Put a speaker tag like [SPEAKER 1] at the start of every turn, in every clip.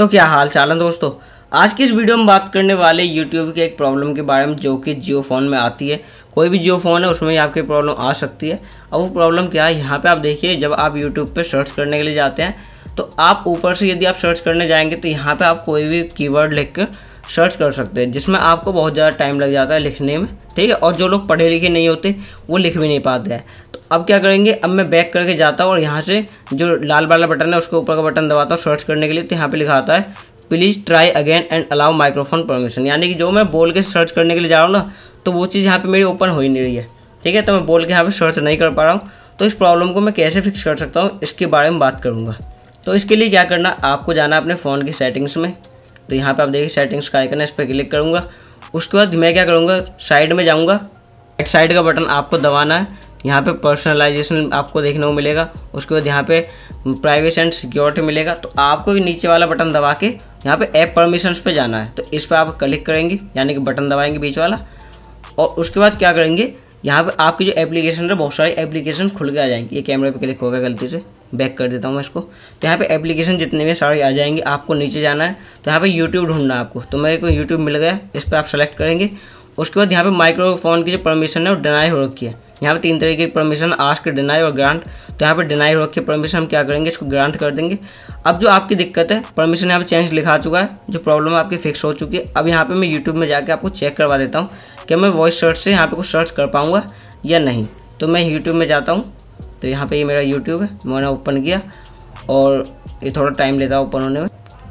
[SPEAKER 1] तो क्या हाल चाल है दोस्तों आज की इस वीडियो में बात करने वाले यूट्यूब के एक प्रॉब्लम के बारे में जो कि जियो फ़ोन में आती है कोई भी जियो फ़ोन है उसमें आपकी प्रॉब्लम आ सकती है अब वो प्रॉब्लम क्या है यहाँ पे आप देखिए जब आप यूट्यूब पे सर्च करने के लिए जाते हैं तो आप ऊपर से यदि आप सर्च करने जाएंगे तो यहाँ पर आप कोई भी कीवर्ड लिख कर सर्च कर सकते हैं जिसमें आपको बहुत ज़्यादा टाइम लग जाता है लिखने में ठीक है और जो लोग पढ़े लिखे नहीं होते वो लिख भी नहीं पाते हैं अब क्या करेंगे अब मैं बैक करके जाता हूँ और यहाँ से जो लाल वाला बटन है उसके ऊपर का बटन दबाता हूँ सर्च करने के लिए तो यहाँ पे लिखा आता है please try again and allow microphone permission यानी कि जो मैं बोल के सर्च करने के लिए जा रहा हूँ ना तो वो चीज़ यहाँ पर मेरी ओपन हो ही नहीं रही है ठीक है तो मैं बोल के यहाँ पर सर्च नहीं कर पा रहा हूँ तो इस प्रॉब्लम को मैं कैसे फिक्स कर सकता हूँ इसके बारे में बात करूँगा तो इसके लिए क्या करना आपको जाना अपने फ़ोन की सेटिंग्स में तो यहाँ पर आप देखिए सेटिंग्स का आइकन है इस पर क्लिक करूँगा उसके बाद मैं क्या करूँगा साइड में जाऊँगा राइट साइड का बटन आपको दबाना है यहाँ पे पर्सनलाइजेशन आपको देखने को मिलेगा उसके बाद यहाँ पे प्राइवेसी एंड सिक्योरिटी मिलेगा तो आपको नीचे वाला बटन दबा के यहाँ पे ऐप परमिशंस पे जाना है तो इस पर आप क्लिक करेंगे यानी कि बटन दबाएंगे बीच वाला और उसके बाद क्या करेंगे यहाँ पे आपकी जो एप्लीकेशन है बहुत सारी एप्लीकेशन खुल के आ जाएंगी ये कैमरे पे क्लिक होगा गलती से बैक कर देता हूँ मैं इसको तो यहाँ पे एप्लीकेशन जितने भी सारी आ जाएंगी आपको नीचे जाना है तो यहाँ पे यूट्यूब ढूंढना है आपको तो मेरे को यूट्यूब मिल गया इस पर आप सेलेक्ट करेंगे उसके बाद यहाँ पे माइक्रोफोन की जो परमिशन है वो डिनाई हो रखी है यहाँ पे तीन तरीके की परमिशन आस्क डिनाई और ग्रांट तो यहाँ पे डिनाई रख के परमिशन हम क्या करेंगे इसको ग्रांट कर देंगे अब जो आपकी दिक्कत है परमिशन यहाँ पे चेंज लिखा चुका है जो प्रॉब्लम आपकी फिक्स हो चुकी है अब यहाँ पे मैं यूट्यूब में जाके आपको चेक करवा देता हूँ कि मैं वॉइस सर्च से यहाँ पे कुछ सर्च कर पाऊँगा या नहीं तो मैं यूट्यूब में जाता हूँ तो यहाँ पर ये मेरा यूट्यूब है मैंने ओपन किया और ये थोड़ा टाइम लेता ओपन होने में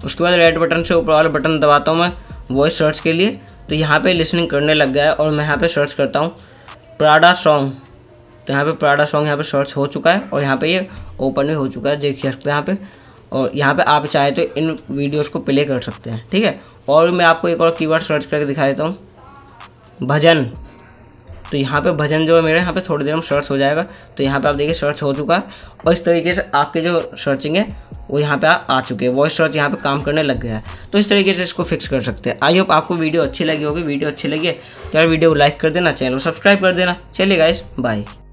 [SPEAKER 1] उसके बाद रेड बटन से ऊपर वाला बटन दबाता हूँ मैं वॉइस सर्च के लिए तो यहाँ पे लिसनिंग करने लग गया है और मैं यहाँ पे सर्च करता हूँ प्राडा सॉन्ग तो यहाँ पे प्राडा सॉन्ग यहाँ पे सर्च हो चुका है और यहाँ पे ये ओपन भी हो चुका है देख सकते हैं यहाँ पे और यहाँ पे आप चाहे तो इन वीडियोस को प्ले कर सकते हैं ठीक है और मैं आपको एक और कीवर्ड सर्च करके दिखा देता हूँ भजन तो यहाँ पे भजन जो है मेरा यहाँ पे थोड़ी देर में सर्च हो जाएगा तो यहाँ पे आप देखिए सर्च हो चुका है और इस तरीके से आपके जो सर्चिंग है वो यहाँ पे आ, आ चुके हैं वॉइस सर्च यहाँ पे काम करने लग गया है तो इस तरीके से इसको फिक्स कर सकते हैं आई होप आपको वीडियो अच्छी लगी होगी वीडियो अच्छी लगी है तो यार वीडियो को लाइक कर देना चैनल को सब्सक्राइब कर देना चलिए गाइस बाय